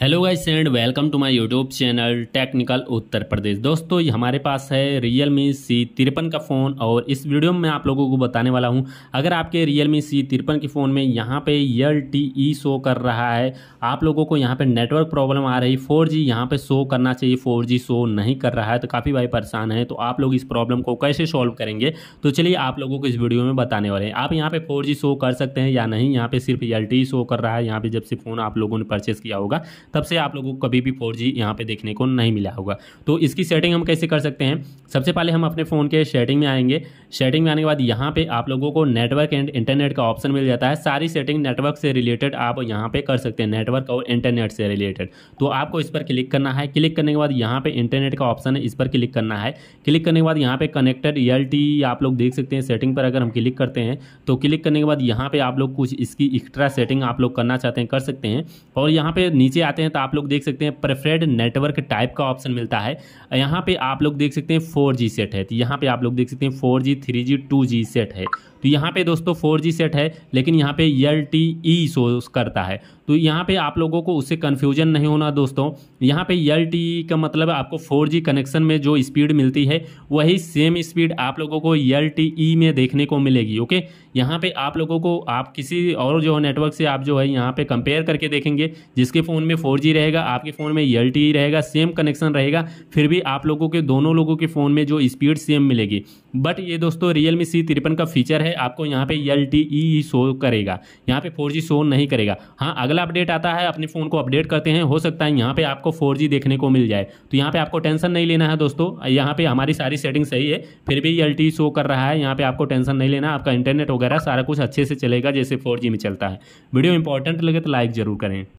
hello guys and welcome to my YouTube channel technical Uttar Pradesh दोस्तों हमारे पास है रियल मी सी तिरपन का फ़ोन और इस वीडियो में मैं आप लोगों को बताने वाला हूं अगर आपके रियल मी सी तिरपन के फ़ोन में यहां पे एल टी ई शो कर रहा है आप लोगों को यहां पे नेटवर्क प्रॉब्लम आ रही फोर जी यहाँ पर शो करना चाहिए फोर जी शो नहीं कर रहा है तो काफ़ी भाई परेशान है तो आप लोग इस प्रॉब्लम को कैसे सॉल्व करेंगे तो चलिए आप लोगों को इस वीडियो में बताने वाले हैं आप यहाँ पर फोर शो कर सकते हैं या नहीं यहाँ पर सिर्फ एल शो e कर रहा है यहाँ पर जब से फ़ोन आप लोगों ने परचेज़ किया होगा तब से आप लोगों को कभी भी फोर जी यहाँ पर देखने को नहीं मिला होगा तो इसकी सेटिंग हम कैसे कर सकते हैं सबसे पहले हम अपने फ़ोन के सेटिंग में आएंगे सेटिंग में आने के बाद यहाँ पे आप लोगों को नेटवर्क एंड इंटरनेट का ऑप्शन मिल जाता है सारी सेटिंग नेटवर्क से रिलेटेड आप यहाँ पे कर सकते हैं नेटवर्क और इंटरनेट से रिलेटेड तो आपको इस पर क्लिक करना है क्लिक करने के बाद यहाँ पे इंटरनेट का ऑप्शन है इस पर क्लिक करना है क्लिक करने के बाद यहाँ पे कनेक्टेड एल आप लोग देख सकते हैं सेटिंग पर अगर हम क्लिक करते हैं तो क्लिक करने के बाद यहाँ पे आप लोग कुछ इसकी एक्स्ट्रा सेटिंग आप लोग करना चाहते हैं कर सकते हैं और यहाँ पे नीचे आते हैं तो आप लोग देख सकते हैं प्रेफरेड नेटवर्क टाइप का ऑप्शन मिलता है यहाँ पे आप लोग देख सकते हैं फोर सेट है तो यहाँ पर आप लोग देख सकते हैं four three G two G set है तो यहाँ पे दोस्तों फोर जी सेट है लेकिन यहाँ पे एल टी ई शो करता है तो यहाँ पे आप लोगों को उससे कन्फ्यूजन नहीं होना दोस्तों यहाँ पे एल e का मतलब आपको फोर कनेक्शन में जो स्पीड मिलती है वही सेम स्पीड आप लोगों को एल e में देखने को मिलेगी ओके यहाँ पे आप लोगों को आप किसी और जो है नेटवर्क से आप जो है यहाँ पे कंपेयर करके देखेंगे जिसके फ़ोन में फोर रहेगा आपके फ़ोन में एल e रहेगा सेम कनेक्शन रहेगा फिर भी आप लोगों के दोनों लोगों के फ़ोन में जो स्पीड सेम मिलेगी बट ये दोस्तों रियल मी सी तिरपन का फीचर है आपको यहाँ पर एल ही शो करेगा यहाँ पर फोर शो नहीं करेगा हाँ अगला अगला अपडेट आता है अपने फ़ोन को अपडेट करते हैं हो सकता है यहाँ पे आपको फोर देखने को मिल जाए तो यहाँ पे आपको टेंशन नहीं लेना है दोस्तों यहाँ पे हमारी सारी सेटिंग सही है फिर भी एल शो e कर रहा है यहाँ पे आपको टेंशन नहीं लेना आपका इंटरनेट वगैरह सारा कुछ अच्छे से चलेगा जैसे फोर में चलता है वीडियो इंपॉर्टेंट लगे तो लाइक ज़रूर करें